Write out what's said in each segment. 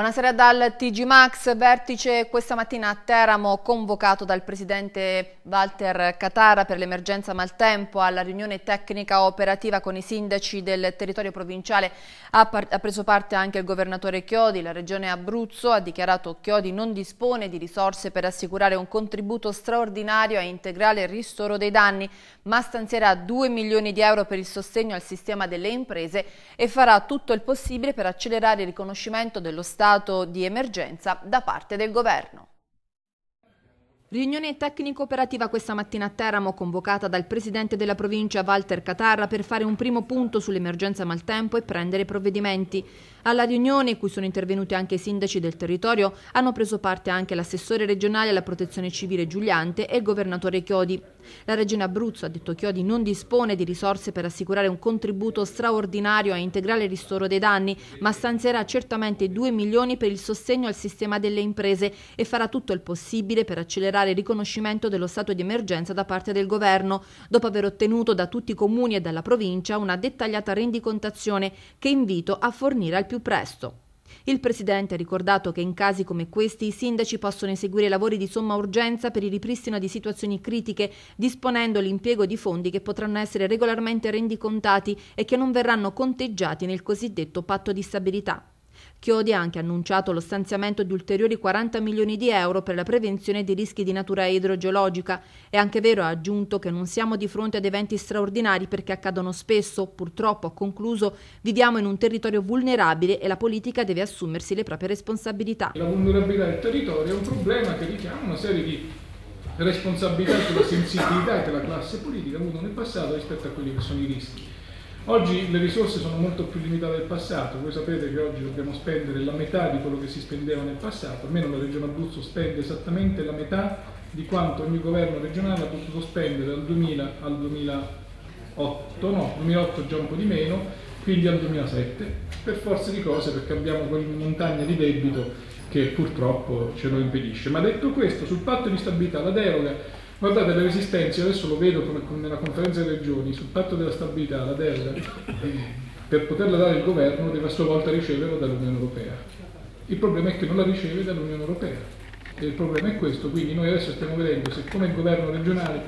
Buonasera dal TG Max, vertice questa mattina a Teramo convocato dal presidente Walter Catara per l'emergenza maltempo alla riunione tecnica operativa con i sindaci del territorio provinciale ha, ha, preso parte anche il governatore Chiodi, la regione Abruzzo ha dichiarato Chiodi non dispone di risorse per assicurare un contributo straordinario e integrale ristoro dei danni ma stanzierà 2 milioni di euro per il sostegno al sistema delle imprese e farà tutto il possibile per accelerare il riconoscimento dello Stato stato di emergenza da parte del governo. Riunione tecnico-operativa questa mattina a Teramo, convocata dal presidente della provincia Walter Catarra per fare un primo punto sull'emergenza maltempo e prendere provvedimenti. Alla riunione, in cui sono intervenuti anche i sindaci del territorio, hanno preso parte anche l'assessore regionale alla protezione civile Giuliante e il governatore Chiodi. La regione Abruzzo, ha detto Chiodi, non dispone di risorse per assicurare un contributo straordinario a integrale ristoro dei danni, ma stanzierà certamente 2 milioni per il sostegno al sistema delle imprese e farà tutto il possibile per accelerare il riconoscimento dello stato di emergenza da parte del governo, dopo aver ottenuto da tutti i comuni e dalla provincia una dettagliata rendicontazione che invito a fornire al più presto. Il Presidente ha ricordato che in casi come questi i sindaci possono eseguire lavori di somma urgenza per il ripristino di situazioni critiche, disponendo l'impiego di fondi che potranno essere regolarmente rendicontati e che non verranno conteggiati nel cosiddetto patto di stabilità. Chiodi ha anche annunciato lo stanziamento di ulteriori 40 milioni di euro per la prevenzione dei rischi di natura idrogeologica. È anche vero, ha aggiunto, che non siamo di fronte ad eventi straordinari perché accadono spesso. Purtroppo, ha concluso, viviamo in un territorio vulnerabile e la politica deve assumersi le proprie responsabilità. La vulnerabilità del territorio è un problema che richiama una serie di responsabilità sulla sensibilità che la classe politica ha avuto nel passato rispetto a quelli che sono i rischi. Oggi le risorse sono molto più limitate del passato, voi sapete che oggi dobbiamo spendere la metà di quello che si spendeva nel passato, almeno la Regione Abruzzo spende esattamente la metà di quanto ogni governo regionale ha potuto spendere dal 2000 al 2008, no, 2008 già un po' di meno, quindi al 2007, per forza di cose perché abbiamo quella montagna di debito che purtroppo ce lo impedisce. Ma detto questo, sul patto di stabilità la deroga Guardate, la resistenza, adesso lo vedo nella conferenza delle regioni, sul patto della stabilità, la DEL, per poterla dare il governo deve a sua volta riceverla dall'Unione Europea. Il problema è che non la riceve dall'Unione Europea. E il problema è questo, quindi noi adesso stiamo vedendo se come governo regionale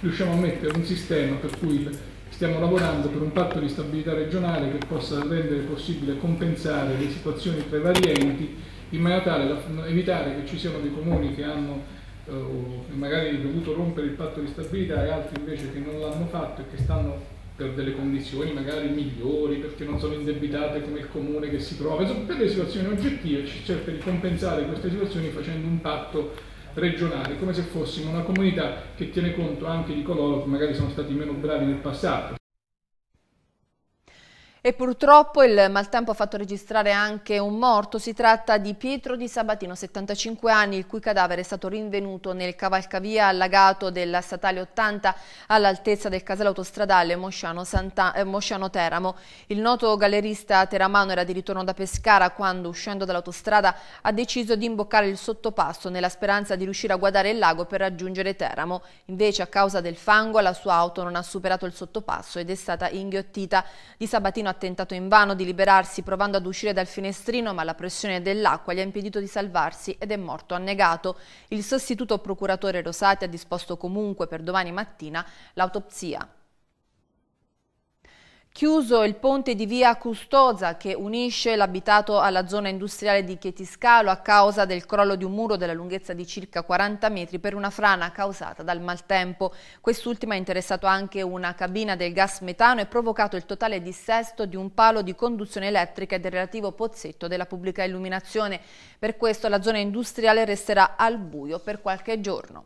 riusciamo a mettere un sistema per cui stiamo lavorando per un patto di stabilità regionale che possa rendere possibile compensare le situazioni prevarianti in maniera tale da evitare che ci siano dei comuni che hanno eh, o magari dovuto rompere il patto di stabilità e altri invece che non l'hanno fatto e che stanno per delle condizioni magari migliori, perché non sono indebitate come il comune che si trova, sono per le situazioni oggettive ci cerca di compensare queste situazioni facendo un patto regionale, come se fossimo una comunità che tiene conto anche di coloro che magari sono stati meno bravi nel passato. E purtroppo il maltempo ha fatto registrare anche un morto, si tratta di Pietro di Sabatino, 75 anni, il cui cadavere è stato rinvenuto nel cavalcavia allagato della statale 80 all'altezza del casello autostradale Mosciano-Teramo. Eh, il noto gallerista teramano era di ritorno da Pescara quando uscendo dall'autostrada ha deciso di imboccare il sottopasso nella speranza di riuscire a guardare il lago per raggiungere Teramo. Invece a causa del fango la sua auto non ha superato il sottopasso ed è stata inghiottita. Di Sabatino ha tentato invano di liberarsi provando ad uscire dal finestrino ma la pressione dell'acqua gli ha impedito di salvarsi ed è morto annegato. Il sostituto procuratore Rosati ha disposto comunque per domani mattina l'autopsia. Chiuso il ponte di via Custoza che unisce l'abitato alla zona industriale di Chietiscalo a causa del crollo di un muro della lunghezza di circa 40 metri per una frana causata dal maltempo. Quest'ultima ha interessato anche una cabina del gas metano e provocato il totale dissesto di un palo di conduzione elettrica e del relativo pozzetto della pubblica illuminazione. Per questo la zona industriale resterà al buio per qualche giorno.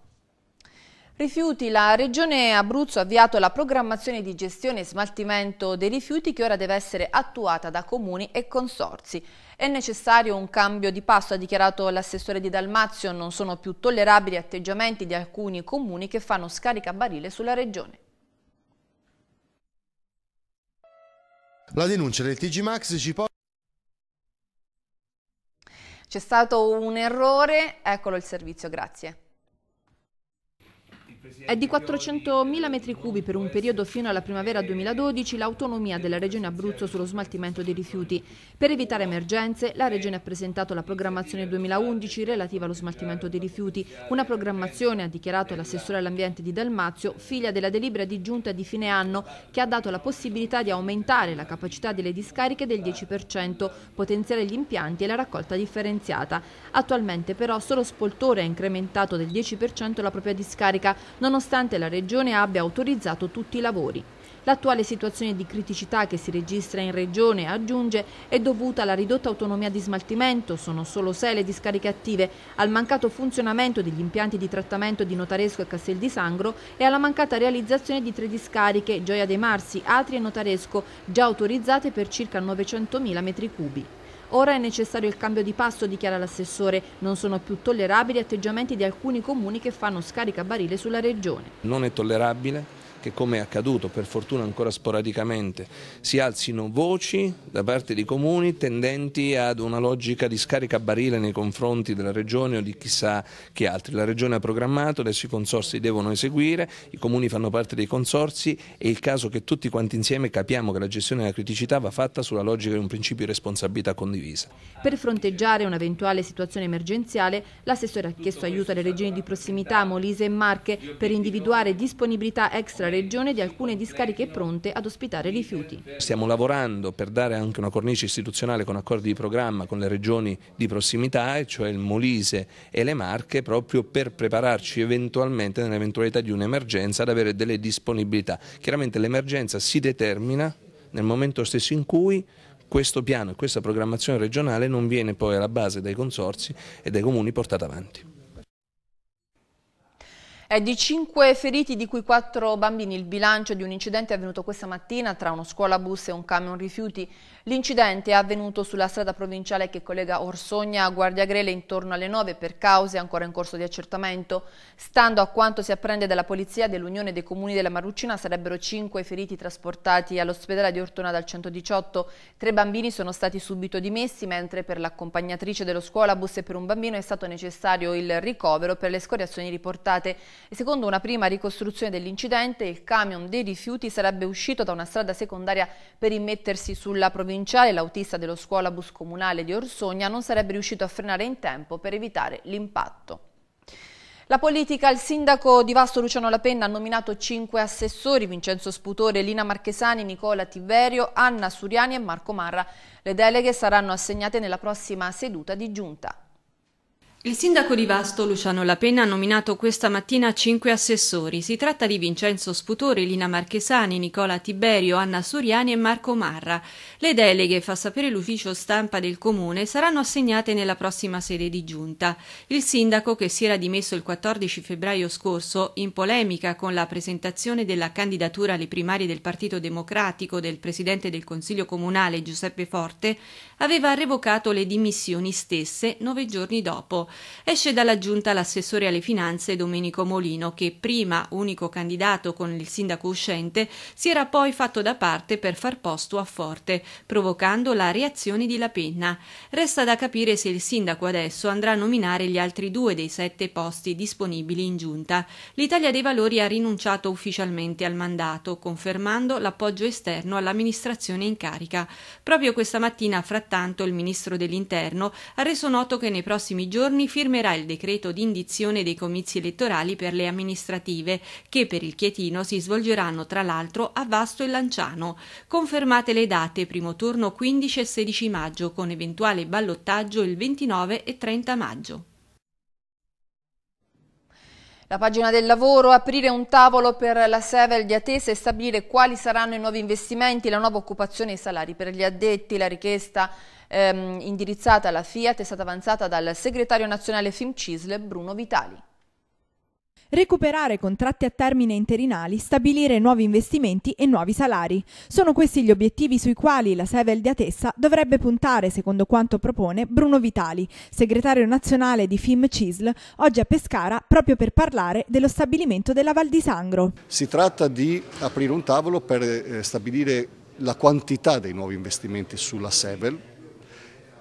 Rifiuti, la Regione Abruzzo ha avviato la programmazione di gestione e smaltimento dei rifiuti che ora deve essere attuata da comuni e consorzi. È necessario un cambio di passo, ha dichiarato l'assessore di Dalmazio, non sono più tollerabili atteggiamenti di alcuni comuni che fanno scarica barile sulla Regione. La denuncia del TG Max ci porta... C'è stato un errore, eccolo il servizio, grazie. È di 400.000 m3 per un periodo fino alla primavera 2012 l'autonomia della Regione Abruzzo sullo smaltimento dei rifiuti. Per evitare emergenze, la Regione ha presentato la programmazione 2011 relativa allo smaltimento dei rifiuti, una programmazione, ha dichiarato l'assessore all'ambiente di Dalmazio, figlia della delibera di giunta di fine anno, che ha dato la possibilità di aumentare la capacità delle discariche del 10%, potenziare gli impianti e la raccolta differenziata. Attualmente però solo Spoltore ha incrementato del 10% la propria discarica, nonostante la Regione abbia autorizzato tutti i lavori. L'attuale situazione di criticità che si registra in Regione, aggiunge, è dovuta alla ridotta autonomia di smaltimento, sono solo sei le discariche attive, al mancato funzionamento degli impianti di trattamento di Notaresco e Castel di Sangro e alla mancata realizzazione di tre discariche, Gioia dei Marsi, Atri e Notaresco, già autorizzate per circa 900.000 m3. Ora è necessario il cambio di passo, dichiara l'assessore. Non sono più tollerabili atteggiamenti di alcuni comuni che fanno scaricabarile sulla regione. Non è tollerabile che come è accaduto per fortuna ancora sporadicamente si alzino voci da parte di comuni tendenti ad una logica di scarica barile nei confronti della regione o di chissà chi altri. La regione ha programmato, adesso i consorsi devono eseguire, i comuni fanno parte dei consorsi e il caso che tutti quanti insieme capiamo che la gestione della criticità va fatta sulla logica di un principio di responsabilità condivisa. Per fronteggiare un'eventuale situazione emergenziale, l'assessore ha chiesto aiuto alle regioni di prossimità, Molise e Marche, per individuare disponibilità extra Regione di alcune discariche pronte ad ospitare rifiuti. Stiamo lavorando per dare anche una cornice istituzionale con accordi di programma con le regioni di prossimità, cioè il Molise e le Marche, proprio per prepararci eventualmente nell'eventualità di un'emergenza ad avere delle disponibilità. Chiaramente l'emergenza si determina nel momento stesso in cui questo piano e questa programmazione regionale non viene poi alla base dei consorsi e dei comuni portata avanti. È di cinque feriti, di cui quattro bambini, il bilancio di un incidente è avvenuto questa mattina tra uno scuolabus e un camion rifiuti. L'incidente è avvenuto sulla strada provinciale che collega Orsogna a Guardia Grele intorno alle nove per cause ancora in corso di accertamento. Stando a quanto si apprende dalla polizia dell'Unione dei Comuni della Maruccina, sarebbero cinque feriti trasportati all'ospedale di Ortona dal 118. Tre bambini sono stati subito dimessi, mentre per l'accompagnatrice dello scuolabus e per un bambino è stato necessario il ricovero per le scoriazioni riportate. Secondo una prima ricostruzione dell'incidente, il camion dei rifiuti sarebbe uscito da una strada secondaria per immettersi sulla provinciale. L'autista dello scuolabus comunale di Orsogna non sarebbe riuscito a frenare in tempo per evitare l'impatto. La politica, il sindaco di Vasto Luciano Lapenna ha nominato cinque assessori, Vincenzo Sputore, Lina Marchesani, Nicola Tiverio, Anna Suriani e Marco Marra. Le deleghe saranno assegnate nella prossima seduta di giunta. Il sindaco di Vasto, Luciano Lapenna, ha nominato questa mattina cinque assessori. Si tratta di Vincenzo Sputore, Lina Marchesani, Nicola Tiberio, Anna Soriani e Marco Marra. Le deleghe, fa sapere l'ufficio stampa del comune, saranno assegnate nella prossima sede di giunta. Il sindaco, che si era dimesso il 14 febbraio scorso, in polemica con la presentazione della candidatura alle primarie del Partito Democratico del presidente del Consiglio comunale Giuseppe Forte, aveva revocato le dimissioni stesse nove giorni dopo esce dalla giunta l'assessore alle finanze Domenico Molino che prima unico candidato con il sindaco uscente si era poi fatto da parte per far posto a Forte, provocando la reazione di La Penna. Resta da capire se il sindaco adesso andrà a nominare gli altri due dei sette posti disponibili in giunta. L'Italia dei Valori ha rinunciato ufficialmente al mandato, confermando l'appoggio esterno all'amministrazione in carica. Proprio questa mattina, frattanto, il ministro dell'Interno ha reso noto che nei prossimi giorni giorni firmerà il decreto di indizione dei comizi elettorali per le amministrative, che per il Chietino si svolgeranno tra l'altro a Vasto e Lanciano. Confermate le date, primo turno 15 e 16 maggio, con eventuale ballottaggio il 29 e 30 maggio. La pagina del lavoro, aprire un tavolo per la Sevel di Atesa e stabilire quali saranno i nuovi investimenti, la nuova occupazione e i salari per gli addetti, la richiesta ehm, indirizzata alla Fiat è stata avanzata dal segretario nazionale FIMCISL Bruno Vitali recuperare contratti a termine interinali, stabilire nuovi investimenti e nuovi salari. Sono questi gli obiettivi sui quali la Sevel di Atessa dovrebbe puntare, secondo quanto propone Bruno Vitali, segretario nazionale di FIM CISL, oggi a Pescara proprio per parlare dello stabilimento della Val di Sangro. Si tratta di aprire un tavolo per eh, stabilire la quantità dei nuovi investimenti sulla Sevel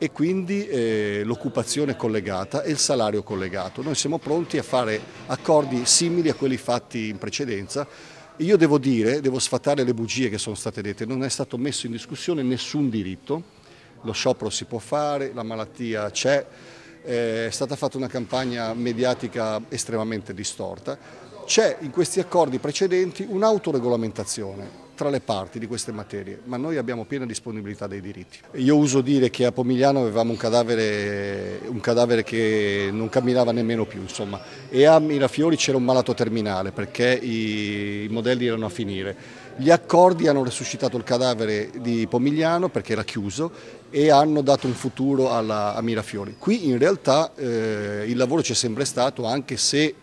e quindi eh, l'occupazione collegata e il salario collegato. Noi siamo pronti a fare accordi simili a quelli fatti in precedenza. Io devo dire, devo sfatare le bugie che sono state dette, non è stato messo in discussione nessun diritto, lo sciopero si può fare, la malattia c'è, eh, è stata fatta una campagna mediatica estremamente distorta. C'è in questi accordi precedenti un'autoregolamentazione, tra le parti di queste materie, ma noi abbiamo piena disponibilità dei diritti. Io uso dire che a Pomigliano avevamo un cadavere, un cadavere che non camminava nemmeno più, insomma, e a Mirafiori c'era un malato terminale perché i, i modelli erano a finire. Gli accordi hanno resuscitato il cadavere di Pomigliano perché era chiuso e hanno dato un futuro alla, a Mirafiori. Qui in realtà eh, il lavoro c'è sempre stato anche se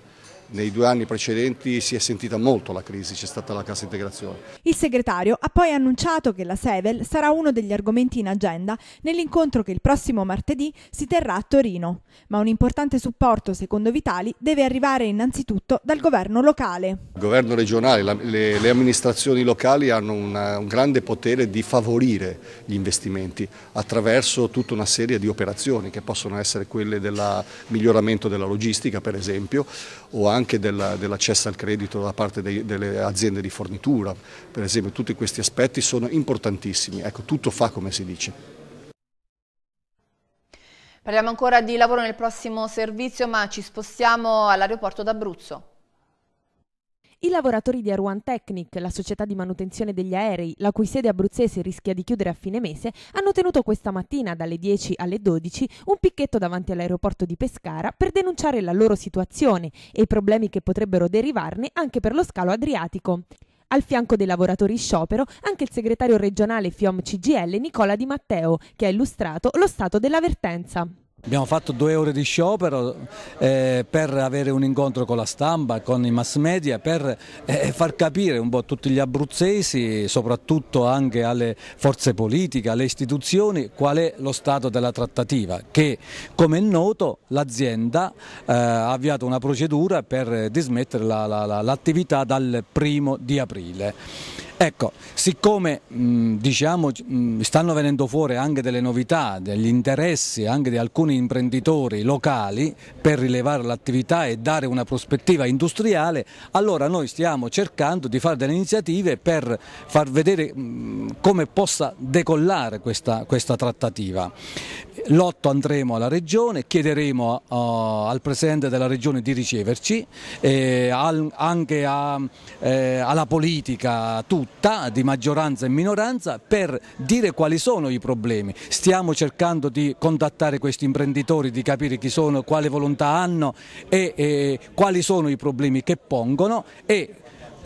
nei due anni precedenti si è sentita molto la crisi, c'è stata la cassa integrazione. Il segretario ha poi annunciato che la Sevel sarà uno degli argomenti in agenda nell'incontro che il prossimo martedì si terrà a Torino, ma un importante supporto, secondo Vitali, deve arrivare innanzitutto dal governo locale. Il governo regionale, le, le, amministrazioni locali hanno una, un grande potere di favorire gli investimenti attraverso tutta una serie di operazioni che possono essere quelle del miglioramento della logistica, per esempio, o anche anche dell'accesso al credito da parte dei, delle aziende di fornitura, per esempio, tutti questi aspetti sono importantissimi, ecco, tutto fa come si dice. Parliamo ancora di lavoro nel prossimo servizio, ma ci spostiamo all'aeroporto d'Abruzzo. I lavoratori di Aruan Technic, la società di manutenzione degli aerei, la cui sede abruzzese rischia di chiudere a fine mese, hanno tenuto questa mattina dalle 10 alle 12 un picchetto davanti all'aeroporto di Pescara per denunciare la loro situazione e i problemi che potrebbero derivarne anche per lo scalo adriatico. Al fianco dei lavoratori in sciopero anche il segretario regionale FIOM CGL Nicola Di Matteo, che ha illustrato lo stato dell'avvertenza. Abbiamo fatto due ore di sciopero eh, per avere un incontro con la stampa, con i mass media, per eh, far capire un po' a tutti gli abruzzesi, soprattutto anche alle forze politiche, alle istituzioni, qual è lo stato della trattativa, che come è noto l'azienda eh, ha avviato una procedura per dismettere l'attività la, la, dal primo di aprile. Ecco, siccome mh, diciamo, mh, stanno venendo fuori anche delle novità, degli interessi anche di alcuni imprenditori locali per rilevare l'attività e dare una prospettiva industriale, allora noi stiamo cercando di fare delle iniziative per far vedere mh, come possa decollare questa, questa trattativa. L'otto andremo alla Regione, chiederemo uh, al Presidente della Regione di riceverci, eh, al, anche a, eh, alla politica tutti città di maggioranza e minoranza per dire quali sono i problemi. Stiamo cercando di contattare questi imprenditori, di capire chi sono, quale volontà hanno e, e eh, quali sono i problemi che pongono e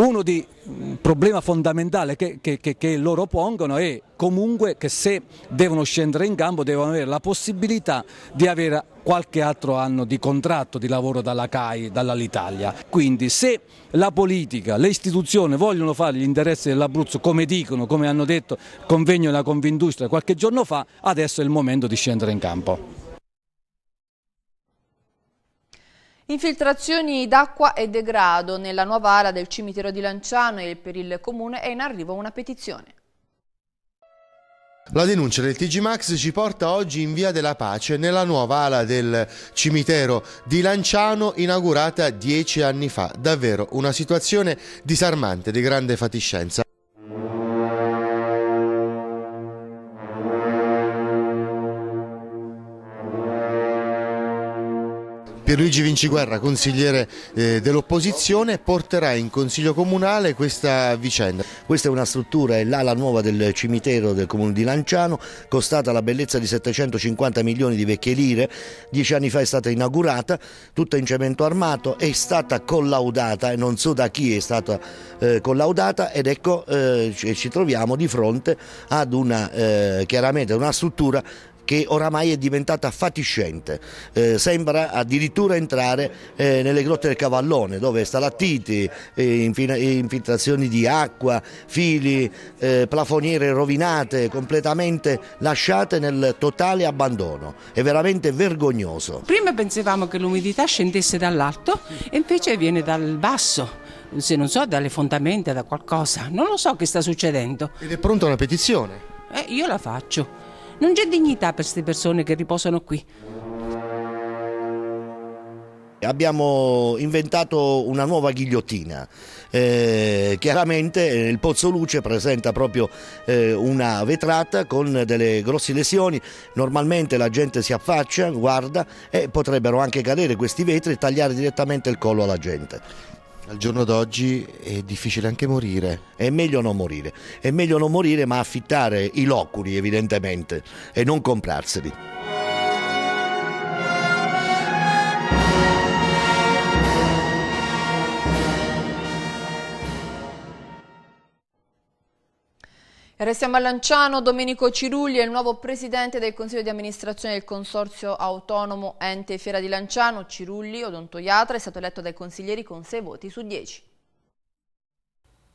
uno di un mm, problema fondamentale che, che, che, loro pongono è comunque che se devono scendere in campo devono avere la possibilità di avere qualche altro anno di contratto di lavoro dalla CAI, dall'Italia. Quindi se la politica, le istituzioni vogliono fare gli interessi dell'Abruzzo come dicono, come hanno detto convegno della Convindustria qualche giorno fa, adesso è il momento di scendere in campo. Infiltrazioni d'acqua e degrado nella nuova ala del cimitero di Lanciano e per il comune è in arrivo una petizione. La denuncia del TG Max ci porta oggi in Via della Pace, nella nuova ala del cimitero di Lanciano, inaugurata dieci anni fa. Davvero una situazione disarmante di grande fatiscenza. Luigi Vinciguerra, consigliere eh, dell'opposizione, porterà in Consiglio Comunale questa vicenda. Questa è una struttura, è l'ala nuova del cimitero del comune di Lanciano, costata la bellezza di 750 milioni di vecchie lire, dieci anni fa è stata inaugurata, tutta in cemento armato, è stata collaudata e non so da chi è stata eh, collaudata ed ecco eh, ci troviamo di fronte ad una, eh, chiaramente una struttura che oramai è diventata fatiscente, eh, sembra addirittura entrare eh, nelle grotte del cavallone dove stalattiti, eh, infiltrazioni di acqua, fili, eh, plafoniere rovinate, completamente lasciate nel totale abbandono, è veramente vergognoso. Prima pensavamo che l'umidità scendesse dall'alto e invece viene dal basso se non so, dalle fondamenta, da qualcosa. Non lo so che sta succedendo. Ed è pronta una petizione? Eh, io la faccio. Non c'è dignità per queste persone che riposano qui. Abbiamo inventato una nuova ghigliottina. Eh, chiaramente eh, il Pozzo Luce presenta proprio eh, una vetrata con delle grosse lesioni. Normalmente la gente si affaccia, guarda e potrebbero anche cadere questi vetri e tagliare direttamente il collo alla gente. Al giorno d'oggi è difficile anche morire. È meglio non morire, è meglio non morire ma affittare i loculi evidentemente e non comprarseli. Restiamo a Lanciano, Domenico Cirulli è il nuovo presidente del Consiglio di amministrazione del Consorzio Autonomo Ente Fiera di Lanciano. Cirulli, odontoiatra, è stato eletto dai consiglieri con 6 voti su 10.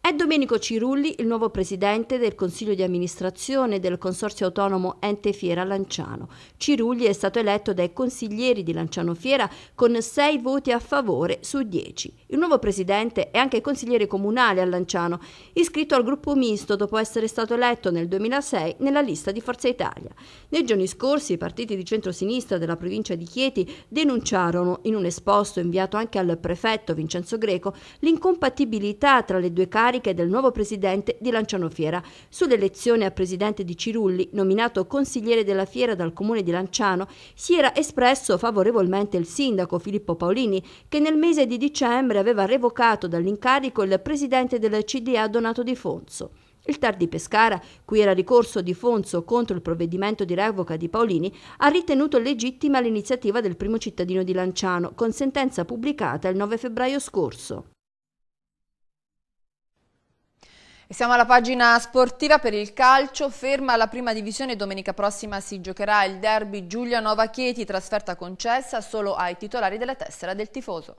È Domenico Cirulli il nuovo presidente del Consiglio di amministrazione del Consorzio Autonomo Ente Fiera Lanciano. Cirulli è stato eletto dai consiglieri di Lanciano Fiera con 6 voti a favore su 10. Il nuovo presidente è anche consigliere comunale a Lanciano, iscritto al gruppo misto dopo essere stato eletto nel 2006 nella lista di Forza Italia. Nei giorni scorsi i partiti di centrosinistra della provincia di Chieti denunciarono in un esposto inviato anche al prefetto Vincenzo Greco l'incompatibilità tra le due cariche cariche del nuovo presidente di Lanciano Fiera. Sull'elezione a presidente di Cirulli, nominato consigliere della Fiera dal comune di Lanciano, si era espresso favorevolmente il sindaco Filippo Paolini, che nel mese di dicembre aveva revocato dall'incarico il presidente del CDA Donato Di Fonso. Il TAR di Pescara, cui era ricorso Di Fonso contro il provvedimento di revoca di Paolini, ha ritenuto legittima l'iniziativa del primo cittadino di Lanciano, con sentenza pubblicata il 9 febbraio scorso. E siamo alla pagina sportiva per il calcio, ferma la prima divisione, domenica prossima si giocherà il derby Giulia Nova Chieti, trasferta concessa solo ai titolari della tessera del tifoso.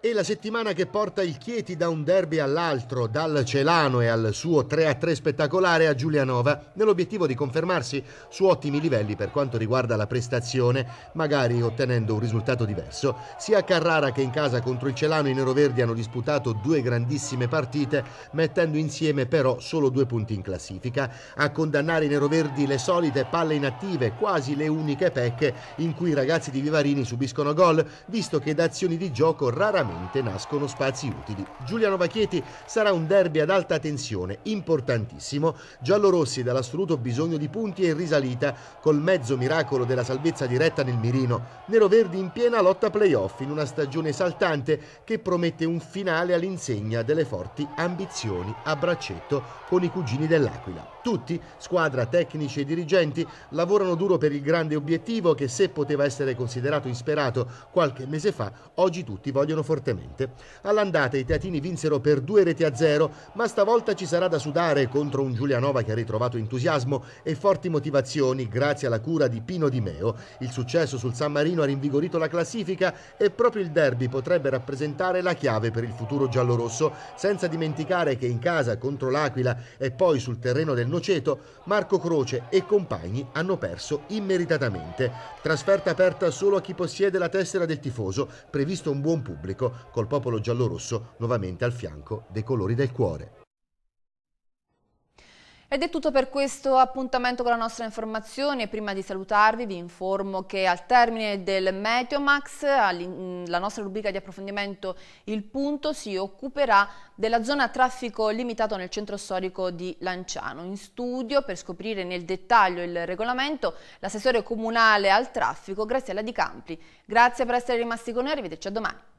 E la settimana che porta il Chieti da un derby all'altro, dal Celano e al suo 3-3 spettacolare a Giulianova, nell'obiettivo di confermarsi su ottimi livelli per quanto riguarda la prestazione, magari ottenendo un risultato diverso. Sia a Carrara che in casa contro il Celano i neroverdi hanno disputato due grandissime partite, mettendo insieme però solo due punti in classifica. A condannare i neroverdi le solite palle inattive, quasi le uniche pecche in cui i ragazzi di Vivarini subiscono gol, visto che da azioni di gioco raramente sicuramente nascono spazi utili. Giuliano Vacchieti sarà un derby ad alta tensione, importantissimo, giallorossi dall'assoluto bisogno di punti e in risalita, col mezzo miracolo della salvezza diretta nel mirino, Nero Verdi in piena lotta playoff in una stagione saltante che promette un finale all'insegna delle forti ambizioni a braccetto con i cugini dell'Aquila. Tutti, squadra, tecnici e dirigenti, lavorano duro per il grande obiettivo che se poteva essere considerato insperato qualche mese fa, oggi tutti vogliono fortemente. All'andata i teatini vinsero per due reti a zero, ma stavolta ci sarà da sudare contro un Giulianova che ha ritrovato entusiasmo e forti motivazioni grazie alla cura di Pino Di Meo. Il successo sul San Marino ha rinvigorito la classifica e proprio il derby potrebbe rappresentare la chiave per il futuro giallorosso, senza dimenticare che in casa contro l'Aquila e poi sul terreno del Nostro Riccardo Ceto, Marco Croce e compagni hanno perso immeritatamente. Trasferta aperta solo a chi possiede la tessera del tifoso, previsto un buon pubblico, col popolo giallorosso nuovamente al fianco dei colori del cuore. Ed è tutto per questo appuntamento con la nostra informazione. Prima di salutarvi vi informo che al termine del Meteomax, mm, la nostra rubrica di approfondimento Il Punto si occuperà della zona traffico limitato nel centro storico di Lanciano. In studio per scoprire nel dettaglio il regolamento l'assessore comunale al traffico Graziella Di Campli. Grazie per essere rimasti con noi, arrivederci a domani.